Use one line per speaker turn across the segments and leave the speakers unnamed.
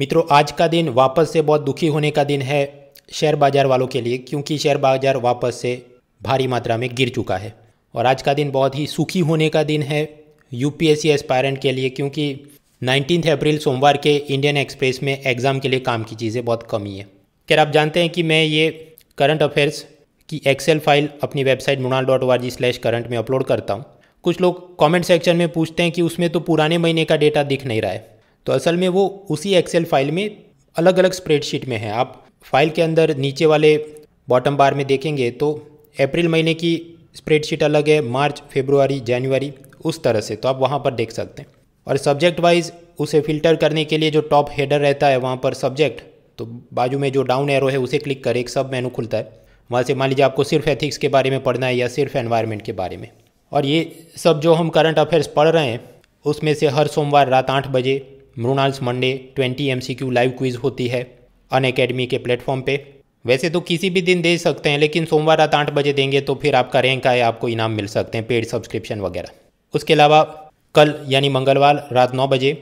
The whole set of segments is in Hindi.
मित्रों आज का दिन वापस से बहुत दुखी होने का दिन है शेयर बाज़ार वालों के लिए क्योंकि शेयर बाज़ार वापस से भारी मात्रा में गिर चुका है और आज का दिन बहुत ही सुखी होने का दिन है यूपीएससी एस्पायरेंट के लिए क्योंकि नाइनटीन अप्रैल सोमवार के इंडियन एक्सप्रेस में एग्ज़ाम के लिए काम की चीज़ें बहुत कमी है खैर आप जानते हैं कि मैं ये करंट अफेयर्स की एक्सेल फाइल अपनी website Mrunal dot O R G slash current में अपलोड करता हूँ कुछ लोग कमेंट सेक्शन में पूछते हैं कि उसमें तो पुराने महीने का डेटा दिख नहीं रहा है तो असल में वो उसी एक्सेल फाइल में अलग अलग स्प्रेडशीट में है आप फाइल के अंदर नीचे वाले बॉटम बार में देखेंगे तो अप्रैल महीने की स्प्रेडशीट अलग है मार्च फेब्रुआरी जनवरी उस तरह से तो आप वहाँ पर देख सकते हैं और सब्जेक्ट वाइज उसे फिल्टर करने के लिए जो टॉप हेडर रहता है वहाँ पर सब्जेक्ट तो बाजू में जो डाउन एरो है उसे क्लिक कर एक सब मेनू खुलता है वहाँ से मान लीजिए आपको सिर्फ एथिक्स के बारे में पढ़ना है या सिर्फ एनवायरनमेंट के बारे में और ये सब जो हम करंट अफेयर्स पढ़ रहे हैं उसमें से हर सोमवार रात आठ बजे Mrunal's Monday twenty M live quiz होती है अन अकेडमी के प्लेटफॉर्म पे वैसे तो किसी भी दिन दे सकते हैं लेकिन सोमवार रात आठ बजे देंगे तो फिर आपका रैंक आए आपको इनाम मिल सकते हैं पेड सब्सक्रिप्शन वगैरह उसके अलावा कल यानी मंगलवार रात नौ बजे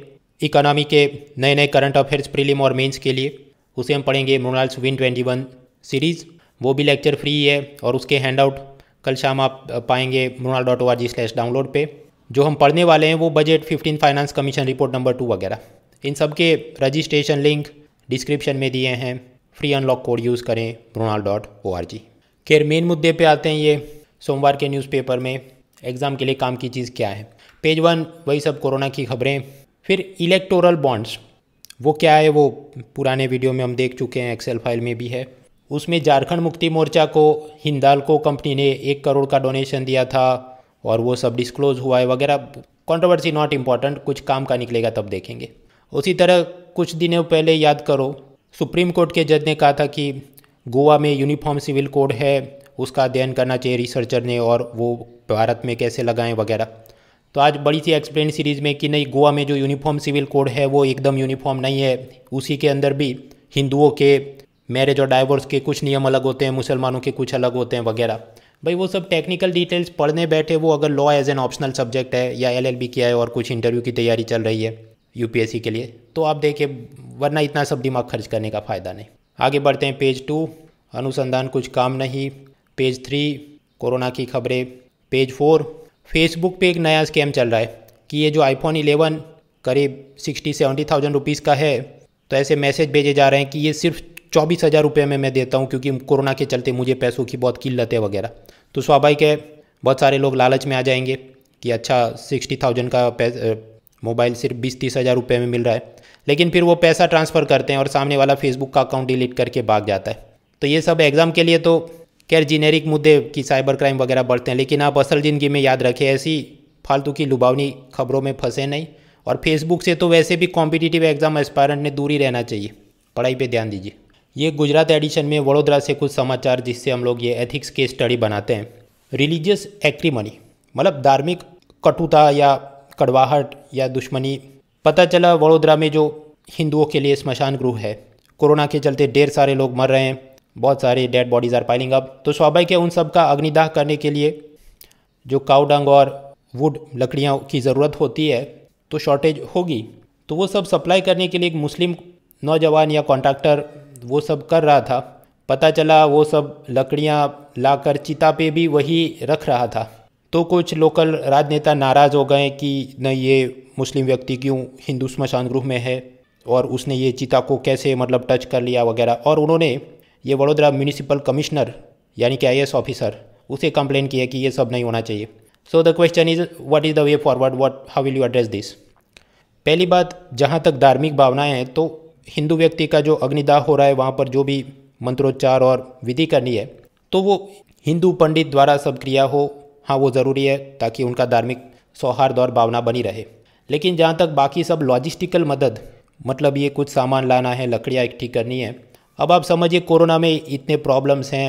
इकोनॉमी के नए नए करंट अफेयर्स प्रीलिम और मेंस के लिए उसे हम पढ़ेंगे Mrunal's win twenty one series वो भी लेक्चर फ्री है और उसके हैंड आउट कल शाम आप पाएंगे Mrunal dot O R G slash download पर जो हम पढ़ने वाले हैं वो budget fifteen finance commission report number two वगैरह इन सब के रजिस्ट्रेशन लिंक डिस्क्रिप्शन में दिए हैं फ्री अनलॉक कोड यूज़ करें ब्रोनाल डॉट ओ आर जी खैर मेन मुद्दे पे आते हैं ये सोमवार के न्यूज़पेपर में एग्ज़ाम के लिए काम की चीज़ क्या है पेज वन वही सब कोरोना की खबरें फिर इलेक्टोरल बॉन्ड्स वो क्या है वो पुराने वीडियो में हम देख चुके हैं एक्सेल फाइल में भी है उसमें झारखंड मुक्ति मोर्चा को हिंदाल को कंपनी ने एक करोड़ का डोनेशन दिया था और वो सब डिस्क्लोज हुआ है वगैरह कंट्रोवर्सी नॉट इम्पॉर्टेंट कुछ काम का निकलेगा तब देखेंगे उसी तरह कुछ दिनों पहले याद करो सुप्रीम कोर्ट के जज ने कहा था कि गोवा में यूनिफॉर्म सिविल कोड है उसका अध्ययन करना चाहिए रिसर्चर ने और वो भारत में कैसे लगाएं वगैरह तो आज बड़ी सी एक्सप्लेन सीरीज़ में कि नहीं गोवा में जो यूनिफॉर्म सिविल कोड है वो एकदम यूनिफॉर्म नहीं है उसी के अंदर भी हिंदुओं के मैरिज और डाइवोर्स के कुछ नियम अलग होते हैं मुसलमानों के कुछ अलग होते हैं वगैरह भाई वो सब टेक्निकल डिटेल्स पढ़ने बैठे वो अगर law as an optional subject है या एल किया है और कुछ इंटरव्यू की तैयारी चल रही है यू के लिए तो आप देखिए वरना इतना सब दिमाग खर्च करने का फ़ायदा नहीं आगे बढ़ते हैं पेज टू अनुसंधान कुछ काम नहीं पेज थ्री कोरोना की खबरें पेज फोर फेसबुक पे एक नया स्कैम चल रहा है कि ये जो आईफोन इलेवन करीब सिक्सटी सेवेंटी थाउजेंड रुपीज़ का है तो ऐसे मैसेज भेजे जा रहे हैं कि ये सिर्फ चौबीस हज़ार रुपये में मैं देता हूँ क्योंकि कोरोना के चलते मुझे पैसों की बहुत किल्लत है वगैरह तो स्वाभाविक है बहुत सारे लोग लालच में आ जाएंगे कि अच्छा सिक्सटी थाउजेंड का मोबाइल सिर्फ बीस तीस हज़ार रुपये में मिल रहा है लेकिन फिर वो पैसा ट्रांसफ़र करते हैं और सामने वाला फेसबुक का अकाउंट डिलीट करके भाग जाता है तो ये सब एग्ज़ाम के लिए तो खैर जीनेरिक मुद्दे कि साइबर क्राइम वगैरह बढ़ते हैं लेकिन आप असल ज़िंदगी में याद रखें ऐसी फालतू की लुभावनी खबरों में फंसे नहीं और फेसबुक से तो वैसे भी कॉम्पिटिटिव एग्ज़ाम एस्पायरेंट ने दूर ही रहना चाहिए पढ़ाई पे ध्यान दीजिए ये गुजरात एडिशन में वडोदरा से कुछ समाचार जिससे हम लोग ये एथिक्स के स्टडी बनाते हैं रिलीजियस एक्रीमनी मतलब धार्मिक कटुता या कड़वाहट या दुश्मनी पता चला वडोदरा में जो हिंदुओं के लिए स्मशान गृह है कोरोना के चलते ढेर सारे लोग मर रहे हैं बहुत सारे dead bodies are piling up तो स्वाभाविक है उन सब का अग्निदाह करने के लिए जो काउडंग और वुड लकड़ियों की ज़रूरत होती है तो शॉर्टेज होगी तो वो सब सप्लाई करने के लिए एक मुस्लिम नौजवान या कॉन्ट्रैक्टर वो सब कर रहा था पता चला वो सब लकड़ियाँ लाकर चिता पे भी वही रख रहा था तो कुछ लोकल राजनेता नाराज़ हो गए कि नहीं ये मुस्लिम व्यक्ति क्यों हिंदू स्मशान गृह में है और उसने ये चिता को कैसे मतलब टच कर लिया वगैरह और उन्होंने ये वडोदरा म्यूनिसिपल कमिश्नर यानी कि आई ऑफिसर उसे कंप्लेन किया कि ये सब नहीं होना चाहिए so the question is what is the way forward what how will you address this पहली बात जहाँ तक धार्मिक भावनाएं हैं तो हिंदू व्यक्ति का जो अग्निदाह हो रहा है वहाँ पर जो भी मंत्रोच्चार और विधि करनी है तो वो हिंदू पंडित द्वारा सब क्रिया हो हाँ वो ज़रूरी है ताकि उनका धार्मिक सौहार्द और भावना बनी रहे लेकिन जहाँ तक बाकी सब लॉजिस्टिकल मदद मतलब ये कुछ सामान लाना है लकड़ियाँ इकट्ठी करनी है अब आप समझिए कोरोना में इतने प्रॉब्लम्स हैं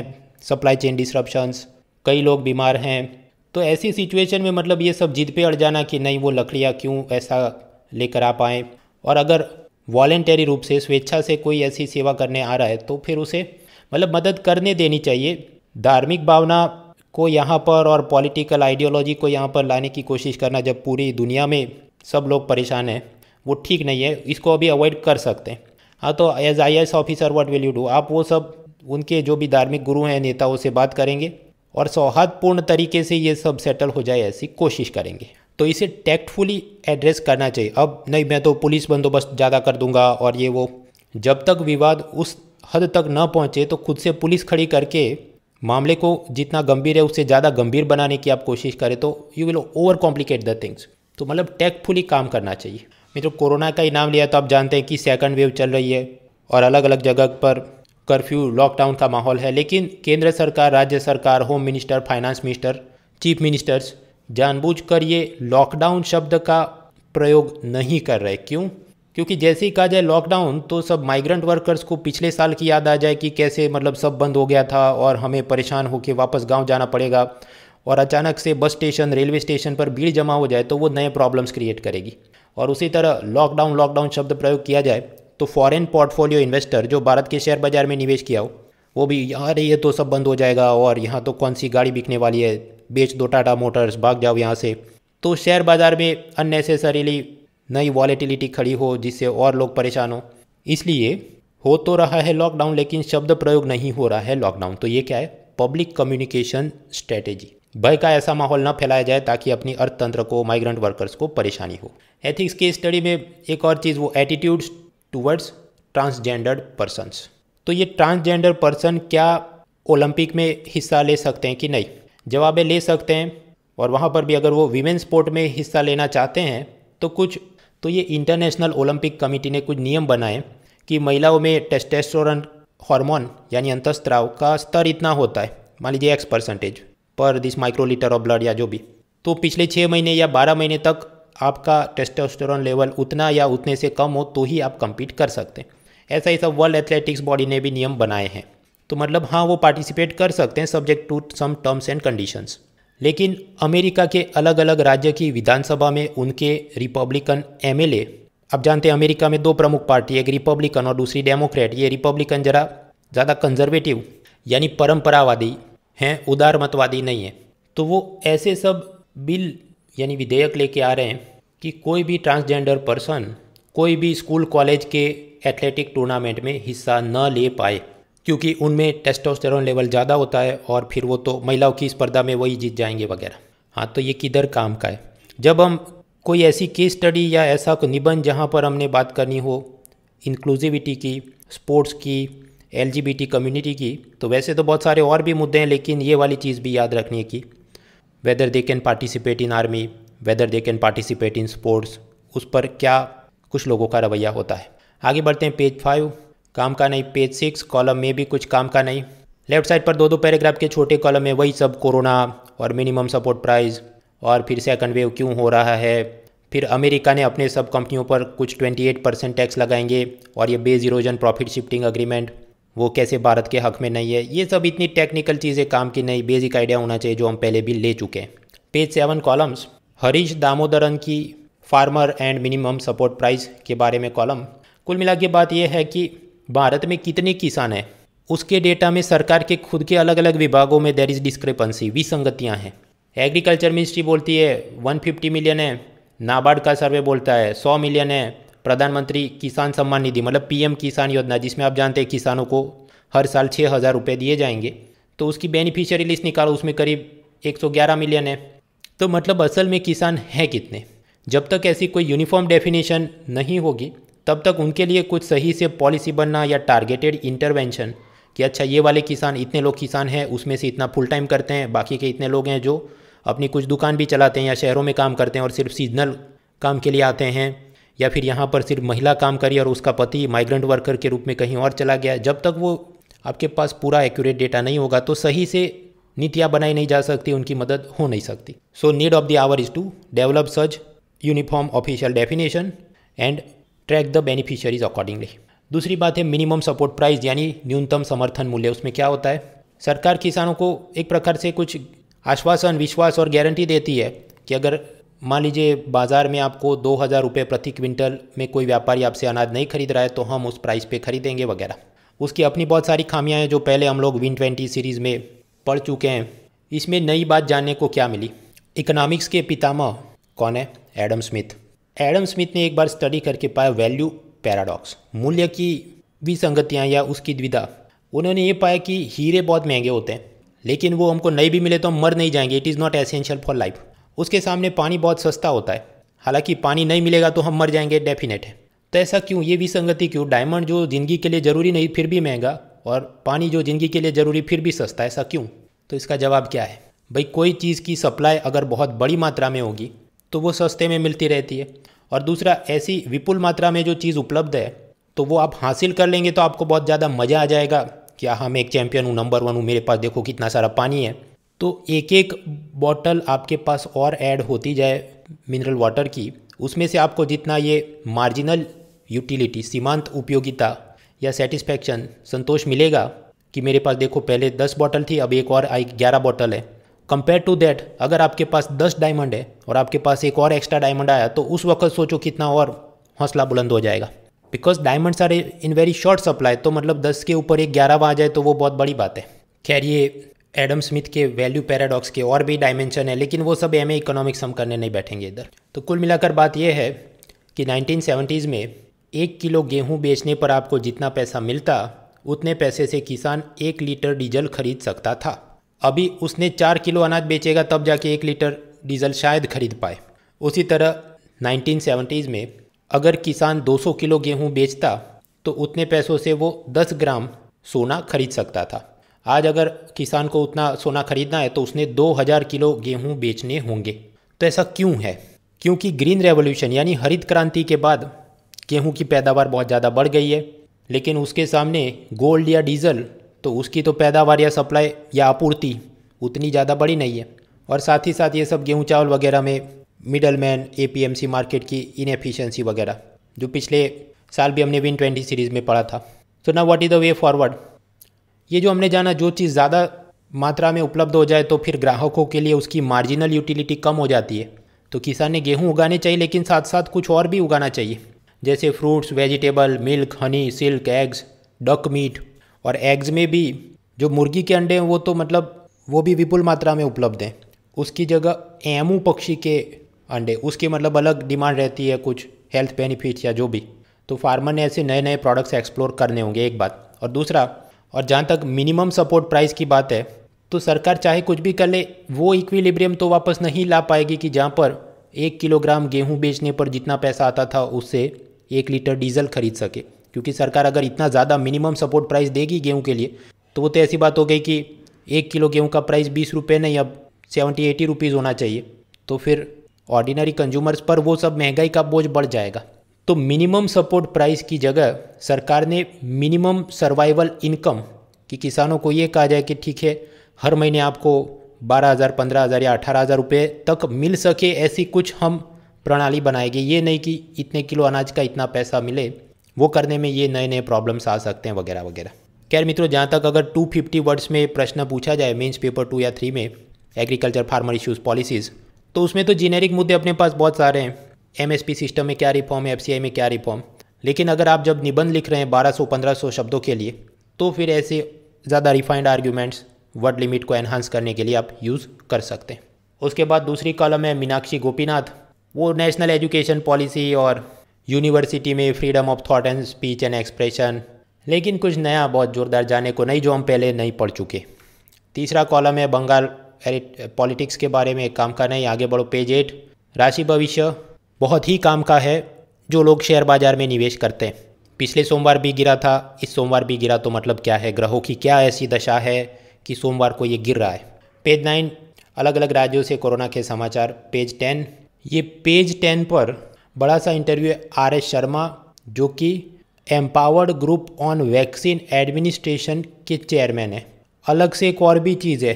सप्लाई चेन डिसरप्शंस कई लोग बीमार हैं तो ऐसी सिचुएशन में मतलब ये सब जिद पे अड़ जाना कि नहीं वो लकड़ियाँ क्यों ऐसा लेकर आ पाएँ और अगर वॉलेंटरी रूप से स्वेच्छा से कोई ऐसी सेवा करने आ रहा है तो फिर उसे मतलब मदद करने देनी चाहिए धार्मिक भावना को यहाँ पर और पॉलिटिकल आइडियोलॉजी को यहाँ पर लाने की कोशिश करना जब पूरी दुनिया में सब लोग परेशान हैं वो ठीक नहीं है इसको अभी अवॉइड कर सकते हैं हाँ तो as I S officer what will you do आप वो सब उनके जो भी धार्मिक गुरु हैं नेताओं से बात करेंगे और सौहार्दपूर्ण तरीके से ये सब सेटल हो जाए ऐसी कोशिश करेंगे तो इसे टैक्टफुली एड्रेस करना चाहिए अब नहीं मैं तो पुलिस बंदोबस्त ज़्यादा कर दूंगा और ये वो जब तक विवाद उस हद तक न पहुँचे तो खुद से पुलिस खड़ी करके मामले को जितना गंभीर है उससे ज़्यादा गंभीर बनाने की आप कोशिश करें तो you will overcomplicate the things तो मतलब टैक्टफुली काम करना चाहिए मैं जो कोरोना का ही नाम लिया तो आप जानते हैं कि सेकंड वेव चल रही है और अलग अलग जगह पर कर्फ्यू लॉकडाउन का माहौल है लेकिन केंद्र सरकार राज्य सरकार home minister finance minister chief ministers जानबूझकर ये लॉकडाउन शब्द का प्रयोग नहीं कर रहे क्यों क्योंकि जैसे ही कहा जाए लॉकडाउन तो सब माइग्रेंट वर्कर्स को पिछले साल की याद आ जाए कि कैसे मतलब सब बंद हो गया था और हमें परेशान होकर वापस गांव जाना पड़ेगा और अचानक से बस स्टेशन रेलवे स्टेशन पर भीड़ जमा हो जाए तो वो नए प्रॉब्लम्स क्रिएट करेगी और उसी तरह लॉकडाउन लॉकडाउन शब्द प्रयोग किया जाए तो फॉरेन पोर्टफोलियो इन्वेस्टर जो भारत के शेयर बाजार में निवेश किया हो वो भी यार ये तो सब बंद हो जाएगा और यहाँ तो कौन सी गाड़ी बिकने वाली है बेच दो टाटा मोटर्स भाग जाओ यहाँ से तो शेयर बाज़ार में अननेसेसरीली नई वॉलेटिलिटी खड़ी हो जिससे और लोग परेशान हो इसलिए हो तो रहा है लॉकडाउन लेकिन शब्द प्रयोग नहीं हो रहा है लॉकडाउन तो ये क्या है पब्लिक कम्युनिकेशन स्ट्रेटेजी भय का ऐसा माहौल न फैलाया जाए ताकि अपनी अर्थतंत्र को माइग्रेंट वर्कर्स को परेशानी हो एथिक्स की स्टडी में एक और चीज़ वो एटीट्यूड टूवर्ड्स ट्रांसजेंडर पर्सनस तो ये ट्रांसजेंडर पर्सन क्या ओलंपिक में हिस्सा ले सकते हैं कि नहीं जवाबें ले सकते हैं और वहाँ पर भी अगर वो विमेन स्पोर्ट में हिस्सा लेना चाहते हैं तो कुछ तो ये इंटरनेशनल ओलंपिक कमेटी ने कुछ नियम बनाए कि महिलाओं में टेस्टेस्टोरन हार्मोन यानी अंतस्त्राव का स्तर इतना होता है मान लीजिए एक्स परसेंटेज पर दिस माइक्रोलीटर ऑफ ब्लड या जो भी तो पिछले छः महीने या बारह महीने तक आपका टेस्टोस्टेरॉन लेवल उतना या उतने से कम हो तो ही आप कम्पीट कर सकते हैं ऐसा ही सब वर्ल्ड एथलेटिक्स बॉडी ने भी नियम बनाए हैं तो मतलब हाँ वो पार्टिसिपेट कर सकते हैं subject to some terms and conditions लेकिन अमेरिका के अलग अलग राज्य की विधानसभा में उनके रिपब्लिकन एम आप जानते हैं अमेरिका में दो प्रमुख पार्टी एक रिपब्लिकन और दूसरी डेमोक्रेट ये रिपब्लिकन जरा ज़्यादा कंजर्वेटिव यानी परंपरावादी हैं उदार मतवादी नहीं है तो वो ऐसे सब बिल यानी विधेयक लेके आ रहे हैं कि कोई भी ट्रांसजेंडर पर्सन कोई भी स्कूल कॉलेज के एथलेटिक टूर्नामेंट में हिस्सा न ले पाए क्योंकि उनमें टेस्टोस्टेरोन लेवल ज़्यादा होता है और फिर वो तो महिलाओं की स्पर्धा में वही जीत जाएंगे वगैरह हाँ तो ये किधर काम का है जब हम कोई ऐसी केस स्टडी या ऐसा निबंध जहाँ पर हमने बात करनी हो इंक्लूसिविटी की स्पोर्ट्स की एल कम्युनिटी की तो वैसे तो बहुत सारे और भी मुद्दे हैं लेकिन ये वाली चीज़ भी याद रखनी है कि whether they can participate in army whether they can participate in sports उस पर क्या कुछ लोगों का रवैया होता है आगे बढ़ते हैं पेज फाइव काम का नहीं पेज सिक्स कॉलम में भी कुछ काम का नहीं लेफ्ट साइड पर दो दो पैराग्राफ के छोटे कॉलम में वही सब कोरोना और मिनिमम सपोर्ट प्राइस और फिर सेकंड वेव क्यों हो रहा है फिर अमेरिका ने अपने सब कंपनियों पर कुछ 28 परसेंट टैक्स लगाएंगे और ये base erosion profit shifting agreement वो कैसे भारत के हक में नहीं है ये सब इतनी टेक्निकल चीज़ें काम की नहीं बेसिक आइडिया होना चाहिए जो हम पहले भी ले चुके हैं page seven columns Harish Damodaran की farmer and minimum support price के बारे में कॉलम कुल मिला के बात यह है कि भारत में कितने किसान हैं उसके डेटा में सरकार के खुद के अलग अलग विभागों में देर इज़ डिस्क्रिपेंसी विसंगतियाँ हैं एग्रीकल्चर मिनिस्ट्री बोलती है वन मिलियन है नाबार्ड का सर्वे बोलता है सौ मिलियन है प्रधानमंत्री किसान सम्मान निधि मतलब पीएम किसान योजना जिसमें आप जानते हैं किसानों को हर साल छः हज़ार रुपये दिए जाएंगे तो उसकी बेनिफिशियरी लिस्ट निकालो उसमें करीब 111 मिलियन है तो मतलब असल में किसान हैं कितने जब तक ऐसी कोई यूनिफॉर्म डेफिनेशन नहीं होगी तब तक उनके लिए कुछ सही से पॉलिसी बनना या टारगेटेड इंटरवेंशन कि अच्छा ये वाले किसान इतने लोग किसान हैं उसमें से इतना फुल टाइम करते हैं बाकी के इतने लोग हैं जो अपनी कुछ दुकान भी चलाते हैं या शहरों में काम करते हैं और सिर्फ सीजनल काम के लिए आते हैं या फिर यहाँ पर सिर्फ महिला काम करी और उसका पति माइग्रेंट वर्कर के रूप में कहीं और चला गया जब तक वो आपके पास पूरा एक्यूरेट डेटा नहीं होगा तो सही से नीतियाँ बनाई नहीं जा सकती उनकी मदद हो नहीं सकती so need of the hour is to develop such uniform official definition and track the beneficiaries accordingly दूसरी बात है मिनिमम सपोर्ट प्राइस यानी न्यूनतम समर्थन मूल्य उसमें क्या होता है सरकार किसानों को एक प्रकार से कुछ आश्वासन विश्वास और गारंटी देती है कि अगर मान लीजिए बाज़ार में आपको दो हज़ार रुपये प्रति क्विंटल में कोई व्यापारी आपसे अनाज नहीं खरीद रहा है तो हम उस प्राइस पे खरीदेंगे वगैरह उसकी अपनी बहुत सारी खामियां हैं जो पहले हम लोग विन ट्वेंटी सीरीज़ में पढ़ चुके हैं इसमें नई बात जानने को क्या मिली इकोनॉमिक्स के पितामह कौन है एडम स्मिथ एडम स्मिथ ने एक बार स्टडी करके पाया वैल्यू पैराडॉक्स मूल्य की विसंगतियाँ या उसकी द्विधा उन्होंने ये पाया कि हीरे बहुत महंगे होते हैं लेकिन वो हमको नहीं भी मिले तो हम मर नहीं जाएंगे it is not essential for life उसके सामने पानी बहुत सस्ता होता है हालांकि पानी नहीं मिलेगा तो हम मर जाएंगे डेफिनेट है तो ऐसा क्यों ये विसंगति क्यों डायमंड जो ज़िंदगी के लिए ज़रूरी नहीं फिर भी महंगा और पानी जो ज़िंदगी के लिए ज़रूरी फिर भी सस्ता ऐसा क्यों तो इसका जवाब क्या है भाई कोई चीज़ की सप्लाई अगर बहुत बड़ी मात्रा में होगी तो वो सस्ते में मिलती रहती है और दूसरा ऐसी विपुल मात्रा में जो चीज़ उपलब्ध है तो वो आप हासिल कर लेंगे तो आपको बहुत ज़्यादा मज़ा आ जाएगा हाँ हम एक चैम्पियन हूँ नंबर वन हूँ मेरे पास देखो कितना सारा पानी है तो एक एक बॉटल आपके पास और ऐड होती जाए मिनरल वाटर की उसमें से आपको जितना ये मार्जिनल यूटिलिटी सीमांत उपयोगिता या सेटिस्फैक्शन संतोष मिलेगा कि मेरे पास देखो पहले दस बॉटल थी अब एक और आई ग्यारह बॉटल है कंपेयर टू दैट अगर आपके पास दस डायमंड है और आपके पास एक और एक्स्ट्रा डायमंड आया तो उस वक्त सोचो कितना और हौसला बुलंद हो जाएगा because diamonds are in very short supply तो मतलब दस के ऊपर एक ग्यारह आ जाए तो वो बहुत बड़ी बात है खैर ये एडम स्मिथ के वैल्यू पैराडॉक्स के और भी डायमेंशन है लेकिन वो सब एम ए इकोनॉमिक्स हम करने नहीं बैठेंगे इधर तो कुल मिलाकर बात यह है कि नाइनटीन में एक किलो गेहूं बेचने पर आपको जितना पैसा मिलता उतने पैसे से किसान एक लीटर डीजल खरीद सकता था अभी उसने चार किलो अनाज बेचेगा तब जाके एक लीटर डीजल शायद खरीद पाए उसी तरह नाइनटीन में अगर किसान 200 किलो गेहूं बेचता तो उतने पैसों से वो 10 ग्राम सोना खरीद सकता था आज अगर किसान को उतना सोना खरीदना है तो उसने 2000 किलो गेहूं बेचने होंगे तो ऐसा क्यों है क्योंकि ग्रीन रेवोल्यूशन यानी हरित क्रांति के बाद गेहूं की पैदावार बहुत ज़्यादा बढ़ गई है लेकिन उसके सामने गोल्ड या डीजल तो उसकी तो पैदावार या सप्लाई या आपूर्ति उतनी ज़्यादा बड़ी नहीं है और साथ ही साथ ये सब गेहूँ चावल वगैरह में मिडल मैन ए मार्केट की इनएफिशिएंसी वगैरह जो पिछले साल भी हमने विन ट्वेंटी सीरीज़ में पढ़ा था सो ना what is the way forward ये जो हमने जाना जो चीज़ ज़्यादा मात्रा में उपलब्ध हो जाए तो फिर ग्राहकों के लिए उसकी मार्जिनल यूटिलिटी कम हो जाती है तो किसान ने गेहूँ उगाने चाहिए लेकिन साथ साथ कुछ और भी उगाना चाहिए जैसे fruits vegetable milk honey silk eggs duck meat और एग्ज़ में भी जो मुर्गी के अंडे हैं वो तो मतलब वो भी विपुल मात्रा में उपलब्ध हैं उसकी जगह एमू पक्षी के अंडे उसकी मतलब अलग डिमांड रहती है कुछ हेल्थ बेनिफिट्स या जो भी तो फार्मर ने ऐसे नए नए प्रोडक्ट्स एक्सप्लोर करने होंगे एक बात और दूसरा और जहाँ तक मिनिमम सपोर्ट प्राइस की बात है तो सरकार चाहे कुछ भी कर ले वो इक्विलिब्रियम तो वापस नहीं ला पाएगी कि जहाँ पर एक किलोग्राम गेहूँ बेचने पर जितना पैसा आता था उससे एक लीटर डीजल खरीद सके क्योंकि सरकार अगर इतना ज़्यादा मिनिमम सपोर्ट प्राइस देगी गेहूँ के लिए तो वो तो ऐसी बात हो गई कि एक किलो गेहूँ का प्राइस बीस रुपये नहीं अब सेवेंटी एटी रुपीज़ होना चाहिए तो फिर ऑर्डिनरी कंज्यूमर्स पर वो सब महंगाई का बोझ बढ़ जाएगा तो मिनिमम सपोर्ट प्राइस की जगह सरकार ने मिनिमम सर्वाइवल इनकम कि किसानों को ये कहा जाए कि ठीक है हर महीने आपको बारह हज़ार पंद्रह हज़ार या अठारह हज़ार रुपये तक मिल सके ऐसी कुछ हम प्रणाली बनाएंगे ये नहीं कि इतने किलो अनाज का इतना पैसा मिले वो करने में ये नए नए प्रॉब्लम्स आ सकते हैं वगैरह वगैरह खैर मित्रों जहाँ तक अगर 250 वर्ड्स में प्रश्न पूछा जाए मेंस पेपर टू या थ्री में एग्रीकल्चर फार्मर इश्यूज़ पॉलिसीज़ तो उसमें तो जीनेरिक मुद्दे अपने पास बहुत सारे हैं एमएसपी सिस्टम में क्या रिफॉर्म है एफ में क्या रिफॉर्म लेकिन अगर आप जब निबंध लिख रहे हैं बारह पंद्रह सौ शब्दों के लिए तो फिर ऐसे ज़्यादा रिफाइंड आर्ग्यूमेंट्स वर्ड लिमिट को एनहांस करने के लिए आप यूज़ कर सकते हैं उसके बाद दूसरी कॉलम है मीनाक्षी गोपीनाथ वो नेशनल एजुकेशन पॉलिसी और यूनिवर्सिटी में freedom of thought and speech and expression लेकिन कुछ नया बहुत जोरदार जाने को नहीं जो हम पहले नहीं पढ़ चुके तीसरा कॉलम है बंगाल पॉलिटिक्स के बारे में काम का नहीं आगे बढ़ो पेज एट राशि भविष्य बहुत ही काम का है जो लोग शेयर बाजार में निवेश करते हैं पिछले सोमवार भी गिरा था इस सोमवार भी गिरा तो मतलब क्या है ग्रहों की क्या ऐसी दशा है कि सोमवार को ये गिर रहा है पेज नाइन अलग अलग राज्यों से कोरोना के समाचार पेज टेन ये पेज टेन पर बड़ा सा इंटरव्यू है आर एस शर्मा जो कि empowered group on vaccine administration के चेयरमैन है अलग से एक और भी चीज़ है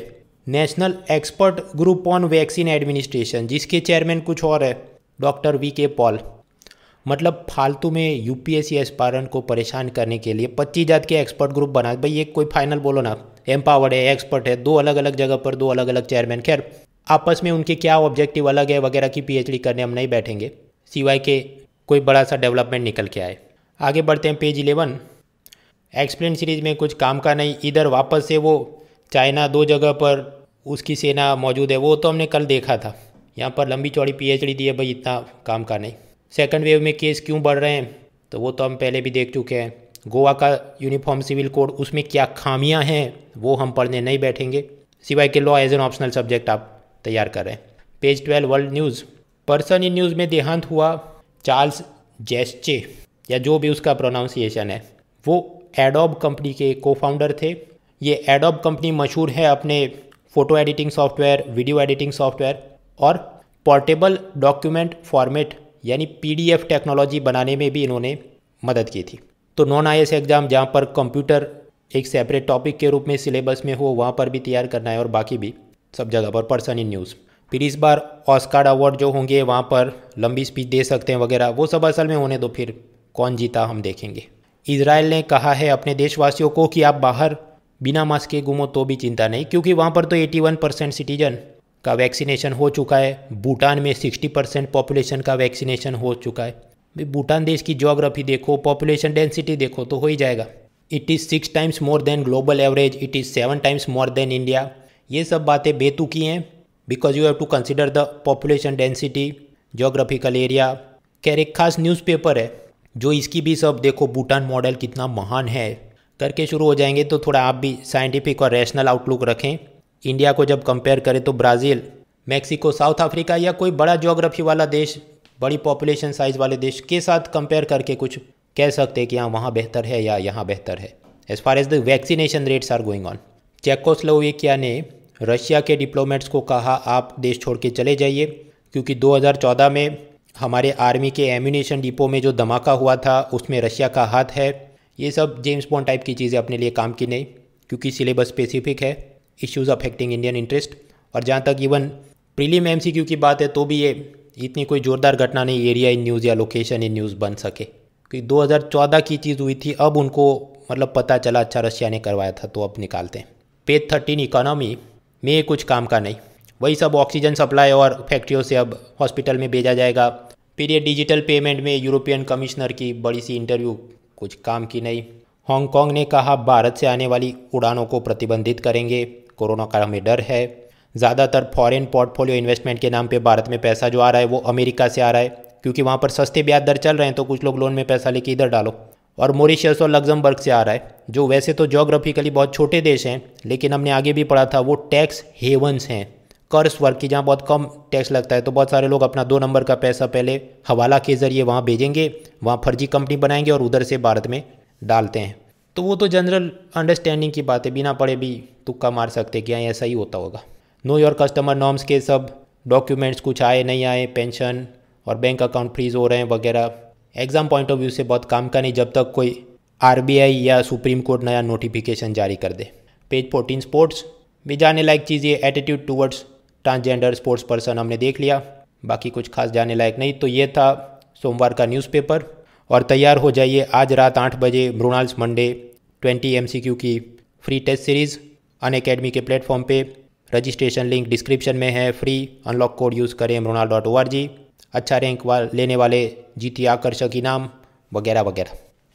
national expert group on vaccine administration जिसके चेयरमैन कुछ और है डॉक्टर वी के पॉल मतलब फालतू में यूपीएससी एस्पायरेंट को परेशान करने के लिए पच्चीस जात के एक्सपर्ट ग्रुप बना भाई ये कोई फाइनल बोलो ना एम्पावर्ड है एक्सपर्ट है दो अलग अलग जगह पर दो अलग अलग चेयरमैन खैर आपस में उनके क्या ऑब्जेक्टिव अलग है वगैरह की पीएचडी करने हम नहीं बैठेंगे सिवाय के कोई बड़ा सा डेवलपमेंट निकल के आए आगे बढ़ते हैं पेज इलेवन एक्सप्लेन सीरीज में कुछ काम का नहीं इधर वापस से वो चाइना दो जगह पर उसकी सेना मौजूद है वो तो हमने कल देखा था यहाँ पर लंबी चौड़ी पीएचडी दी है भाई इतना काम का नहीं सेकेंड वेव में केस क्यों बढ़ रहे हैं तो वो तो हम पहले भी देख चुके हैं गोवा का यूनिफॉर्म सिविल कोड उसमें क्या खामियां हैं वो हम पढ़ने नहीं बैठेंगे सिवाय के law as an optional subject आप तैयार कर रहे हैं page twelve world news person in news में देहांत हुआ चार्ल्स जेस्चे या जो भी उसका प्रोनाउंसिएशन है वो एडोब कंपनी के को फाउंडर थे ये एडोब कंपनी मशहूर है अपने photo editing software video editing software और पोर्टेबल डॉक्यूमेंट फॉर्मेट यानी पी टेक्नोलॉजी बनाने में भी इन्होंने मदद की थी तो नॉन आई एग्ज़ाम जहाँ पर कंप्यूटर एक सेपरेट टॉपिक के रूप में सिलेबस में हो वहाँ पर भी तैयार करना है और बाकी भी सब जगह पर पर्सन इन न्यूज़ फिर इस बार ऑस्कार अवार्ड जो होंगे वहाँ पर लंबी स्पीच दे सकते हैं वगैरह वो सब असल में होने दो फिर कौन जीता हम देखेंगे इसराइल ने कहा है अपने देशवासियों को कि आप बाहर बिना मास्क के घूमो तो भी चिंता नहीं क्योंकि वहाँ पर तो 81 परसेंट सिटीजन का वैक्सीनेशन हो चुका है भूटान में 60 परसेंट पॉपुलेशन का वैक्सीनेशन हो चुका है भूटान देश की जोग्राफी देखो पॉपुलेशन डेंसिटी देखो तो हो ही जाएगा it is six times more than global average it is seven times more than India ये सब बातें बेतुकी हैं because you have to consider the population density geographical area खैर एक खास न्यूज़पेपर है जो इसकी भी सब देखो भूटान मॉडल कितना महान है करके शुरू हो जाएंगे तो थोड़ा आप भी साइंटिफिक और रैशनल आउटलुक रखें इंडिया को जब कंपेयर करें तो ब्राज़ील मैक्सिको साउथ अफ्रीका या कोई बड़ा ज्योग्राफी वाला देश बड़ी पॉपुलेशन साइज़ वाले देश के साथ कंपेयर करके कुछ कह सकते हैं कि हाँ वहाँ बेहतर है या यहाँ बेहतर है as far as the vaccination rates are going on Czechoslovakia ने रशिया के डिप्लोमेट्स को कहा आप देश छोड़ के चले जाइए क्योंकि 2014 में हमारे आर्मी के एम्यूनेशन डिपो में जो धमाका हुआ था उसमें रशिया का हाथ है ये सब जेम्स बॉन्ड टाइप की चीज़ें अपने लिए काम की नहीं क्योंकि सिलेबस स्पेसिफिक है इश्यूज़ अफेक्टिंग इंडियन इंटरेस्ट और जहाँ तक इवन प्रीलिम एम की बात है तो भी ये इतनी कोई जोरदार घटना नहीं एरिया इन न्यूज़ या लोकेशन इन न्यूज़ बन सके क्योंकि 2014 की चीज़ हुई थी अब उनको मतलब पता चला अच्छा रशिया ने करवाया था तो अब निकालते हैं पेज थर्टीन इकोनॉमी में कुछ काम का नहीं वही सब ऑक्सीजन सप्लाई और फैक्ट्रियों से अब हॉस्पिटल में भेजा जाएगा फिर ये डिजिटल पेमेंट में यूरोपियन कमिश्नर की बड़ी सी इंटरव्यू कुछ काम की नहीं हांगकांग ने कहा भारत से आने वाली उड़ानों को प्रतिबंधित करेंगे कोरोना का हमें डर है ज़्यादातर फॉरेन पोर्टफोलियो इन्वेस्टमेंट के नाम पे भारत में पैसा जो आ रहा है वो अमेरिका से आ रहा है क्योंकि वहाँ पर सस्ते ब्याज दर चल रहे हैं तो कुछ लोग लोन में पैसा लेके इधर डालो और मोरिशियस और लग्जमबर्ग से आ रहा है जो वैसे तो जोग्राफिकली बहुत छोटे देश हैं लेकिन हमने आगे भी पढ़ा था वो टैक्स हेवंस हैं कर स्वर्ग की जहाँ बहुत कम टैक्स लगता है तो बहुत सारे लोग अपना दो नंबर का पैसा पहले हवाला के ज़रिए वहाँ भेजेंगे वहाँ फर्जी कंपनी बनाएंगे और उधर से भारत में डालते हैं तो वो तो जनरल अंडरस्टैंडिंग की बात है बिना पढ़े भी तुक्का मार सकते कि यहाँ ऐसा ही होता होगा नो योर कस्टमर नॉर्म्स के सब डॉक्यूमेंट्स कुछ आए नहीं आए पेंशन और बैंक अकाउंट फ्रीज हो रहे हैं वगैरह एग्ज़ाम पॉइंट ऑफ व्यू से बहुत काम का नहीं जब तक कोई आर या सुप्रीम कोर्ट नया नोटिफिकेशन जारी कर दे पेज फोर्टीन स्पोर्ट्स भी जाने लायक चीज़ ये attitude towards transgender sports person हमने देख लिया बाकी कुछ खास जाने लायक नहीं तो ये था सोमवार का न्यूज़पेपर और तैयार हो जाइए आज रात आठ बजे मृणाल्स मंडे ट्वेंटी एम की free test series Unacademy के प्लेटफॉर्म पे रजिस्ट्रेशन लिंक डिस्क्रिप्शन में है फ्री अनलॉक कोड यूज़ करें Mrunal dot O R G अच्छा रैंक वा, लेने वाले जीती आकर्षक इनाम वगैरह वगैरह